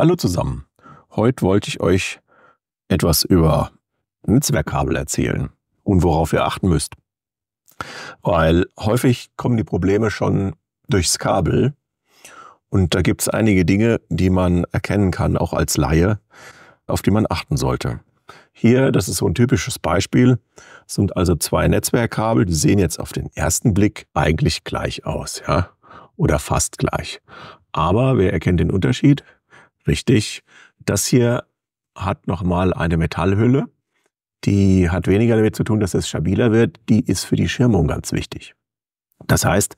Hallo zusammen. Heute wollte ich euch etwas über Netzwerkkabel erzählen und worauf ihr achten müsst. Weil häufig kommen die Probleme schon durchs Kabel und da gibt es einige Dinge, die man erkennen kann, auch als Laie, auf die man achten sollte. Hier, das ist so ein typisches Beispiel, sind also zwei Netzwerkkabel, die sehen jetzt auf den ersten Blick eigentlich gleich aus, ja, oder fast gleich. Aber wer erkennt den Unterschied? Richtig. Das hier hat nochmal eine Metallhülle. Die hat weniger damit zu tun, dass es stabiler wird. Die ist für die Schirmung ganz wichtig. Das heißt,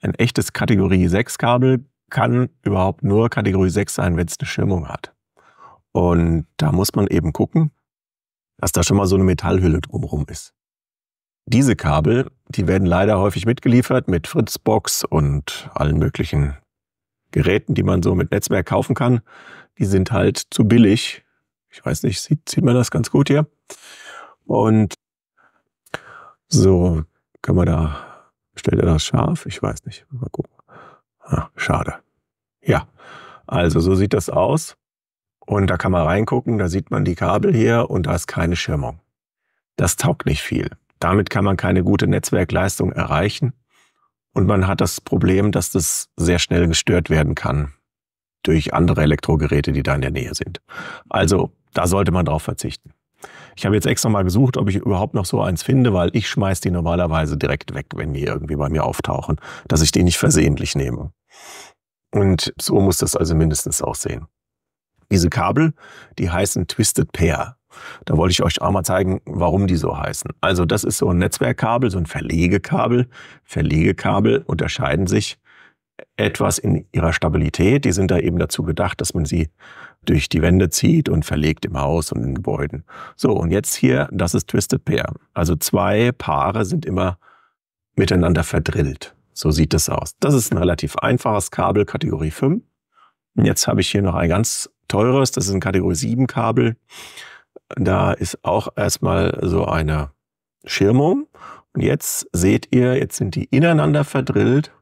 ein echtes Kategorie 6 Kabel kann überhaupt nur Kategorie 6 sein, wenn es eine Schirmung hat. Und da muss man eben gucken, dass da schon mal so eine Metallhülle drumherum ist. Diese Kabel, die werden leider häufig mitgeliefert mit Fritzbox und allen möglichen Geräten, die man so mit Netzwerk kaufen kann, die sind halt zu billig. Ich weiß nicht, sieht, sieht man das ganz gut hier? Und so können wir da, stellt er das scharf? Ich weiß nicht. Mal gucken. Ach, schade. Ja, also so sieht das aus. Und da kann man reingucken, da sieht man die Kabel hier und da ist keine Schirmung. Das taugt nicht viel. Damit kann man keine gute Netzwerkleistung erreichen. Und man hat das Problem, dass das sehr schnell gestört werden kann durch andere Elektrogeräte, die da in der Nähe sind. Also da sollte man drauf verzichten. Ich habe jetzt extra mal gesucht, ob ich überhaupt noch so eins finde, weil ich schmeiß die normalerweise direkt weg, wenn die irgendwie bei mir auftauchen, dass ich die nicht versehentlich nehme. Und so muss das also mindestens auch sehen. Diese Kabel, die heißen Twisted Pair. Da wollte ich euch auch mal zeigen, warum die so heißen. Also das ist so ein Netzwerkkabel, so ein Verlegekabel. Verlegekabel unterscheiden sich etwas in ihrer Stabilität. Die sind da eben dazu gedacht, dass man sie durch die Wände zieht und verlegt im Haus und in Gebäuden. So, und jetzt hier, das ist Twisted Pair. Also zwei Paare sind immer miteinander verdrillt. So sieht es aus. Das ist ein relativ einfaches Kabel, Kategorie 5. Und jetzt habe ich hier noch ein ganz teures, das ist ein Kategorie 7 Kabel. Da ist auch erstmal so eine Schirmung. Und jetzt seht ihr, jetzt sind die ineinander verdrillt.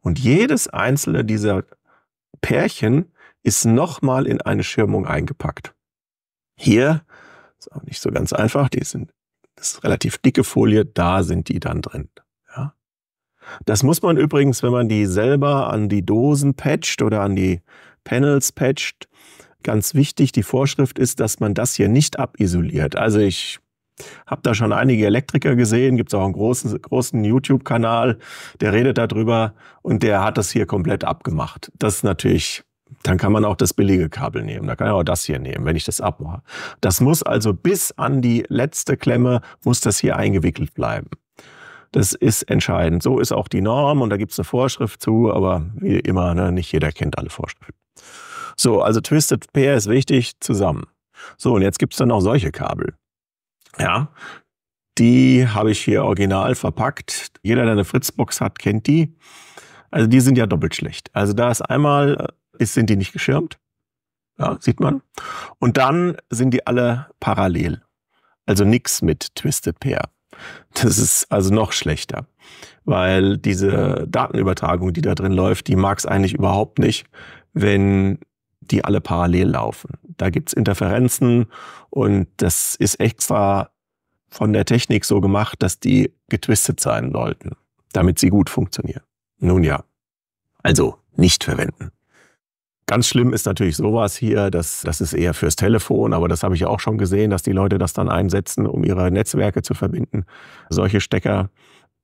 Und jedes einzelne dieser Pärchen ist nochmal in eine Schirmung eingepackt. Hier ist auch nicht so ganz einfach. Die sind, das ist relativ dicke Folie. Da sind die dann drin. Ja. Das muss man übrigens, wenn man die selber an die Dosen patcht oder an die Panels patcht, Ganz wichtig, die Vorschrift ist, dass man das hier nicht abisoliert. Also ich habe da schon einige Elektriker gesehen, gibt es auch einen großen, großen YouTube-Kanal, der redet darüber und der hat das hier komplett abgemacht. Das ist natürlich, dann kann man auch das billige Kabel nehmen, da kann ich auch das hier nehmen, wenn ich das abmache. Das muss also bis an die letzte Klemme, muss das hier eingewickelt bleiben. Das ist entscheidend. So ist auch die Norm und da gibt es eine Vorschrift zu, aber wie immer, ne, nicht jeder kennt alle Vorschriften. So, also Twisted Pair ist wichtig zusammen. So, und jetzt gibt es dann auch solche Kabel. Ja, die habe ich hier original verpackt. Jeder, der eine Fritzbox hat, kennt die. Also die sind ja doppelt schlecht. Also da ist einmal, äh, ist, sind die nicht geschirmt. Ja, sieht man. Und dann sind die alle parallel. Also nichts mit Twisted Pair. Das ist also noch schlechter, weil diese Datenübertragung, die da drin läuft, die mag es eigentlich überhaupt nicht, wenn die alle parallel laufen. Da gibt es Interferenzen und das ist extra von der Technik so gemacht, dass die getwistet sein sollten, damit sie gut funktionieren. Nun ja, also nicht verwenden. Ganz schlimm ist natürlich sowas hier, das, das ist eher fürs Telefon, aber das habe ich ja auch schon gesehen, dass die Leute das dann einsetzen, um ihre Netzwerke zu verbinden. Solche Stecker,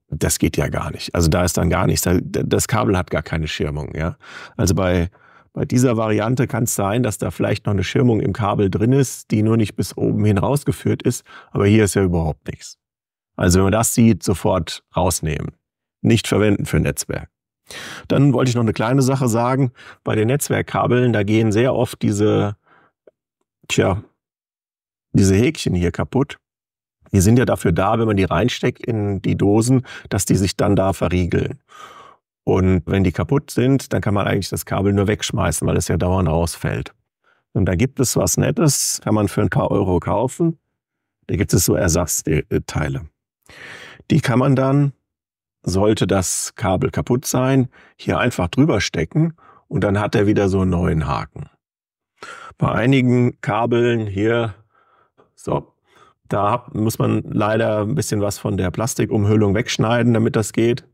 das geht ja gar nicht. Also da ist dann gar nichts. Das Kabel hat gar keine Schirmung. Ja? Also bei bei dieser Variante kann es sein, dass da vielleicht noch eine Schirmung im Kabel drin ist, die nur nicht bis oben hin rausgeführt ist, aber hier ist ja überhaupt nichts. Also wenn man das sieht, sofort rausnehmen. Nicht verwenden für Netzwerk. Dann wollte ich noch eine kleine Sache sagen. Bei den Netzwerkkabeln, da gehen sehr oft diese, tja, diese Häkchen hier kaputt. Die sind ja dafür da, wenn man die reinsteckt in die Dosen, dass die sich dann da verriegeln. Und wenn die kaputt sind, dann kann man eigentlich das Kabel nur wegschmeißen, weil es ja dauernd rausfällt. Und da gibt es was Nettes, kann man für ein paar Euro kaufen. Da gibt es so Ersatzteile. Die kann man dann, sollte das Kabel kaputt sein, hier einfach drüber stecken und dann hat er wieder so einen neuen Haken. Bei einigen Kabeln hier, so, da muss man leider ein bisschen was von der Plastikumhüllung wegschneiden, damit das geht.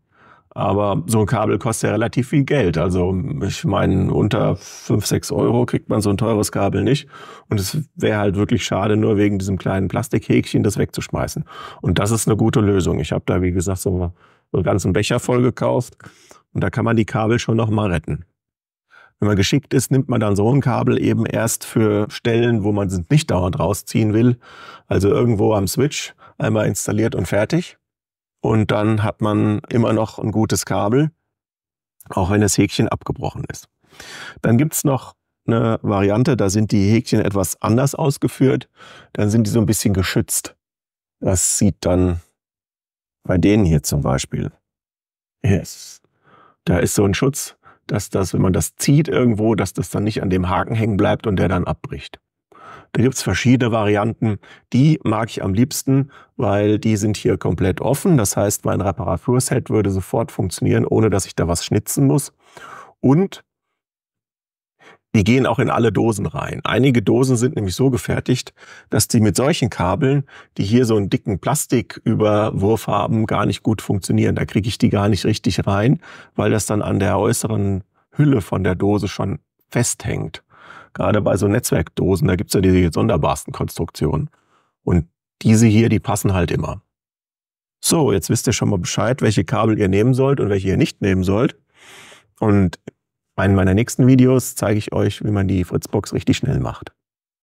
Aber so ein Kabel kostet ja relativ viel Geld. Also ich meine, unter 5, 6 Euro kriegt man so ein teures Kabel nicht. Und es wäre halt wirklich schade, nur wegen diesem kleinen Plastikhäkchen das wegzuschmeißen. Und das ist eine gute Lösung. Ich habe da, wie gesagt, so, einen ganzen Becher voll gekauft. Und da kann man die Kabel schon nochmal retten. Wenn man geschickt ist, nimmt man dann so ein Kabel eben erst für Stellen, wo man es nicht dauernd rausziehen will. Also irgendwo am Switch einmal installiert und fertig. Und dann hat man immer noch ein gutes Kabel, auch wenn das Häkchen abgebrochen ist. Dann gibt es noch eine Variante, da sind die Häkchen etwas anders ausgeführt. Dann sind die so ein bisschen geschützt. Das sieht dann bei denen hier zum Beispiel. Yes. Da ist so ein Schutz, dass das, wenn man das zieht irgendwo, dass das dann nicht an dem Haken hängen bleibt und der dann abbricht. Da gibt's verschiedene Varianten. Die mag ich am liebsten, weil die sind hier komplett offen. Das heißt, mein Reparaturset würde sofort funktionieren, ohne dass ich da was schnitzen muss. Und die gehen auch in alle Dosen rein. Einige Dosen sind nämlich so gefertigt, dass die mit solchen Kabeln, die hier so einen dicken Plastiküberwurf haben, gar nicht gut funktionieren. Da kriege ich die gar nicht richtig rein, weil das dann an der äußeren Hülle von der Dose schon festhängt gerade bei so Netzwerkdosen, da gibt's ja diese sonderbarsten Konstruktionen. Und diese hier, die passen halt immer. So, jetzt wisst ihr schon mal Bescheid, welche Kabel ihr nehmen sollt und welche ihr nicht nehmen sollt. Und in einem meiner nächsten Videos zeige ich euch, wie man die Fritzbox richtig schnell macht.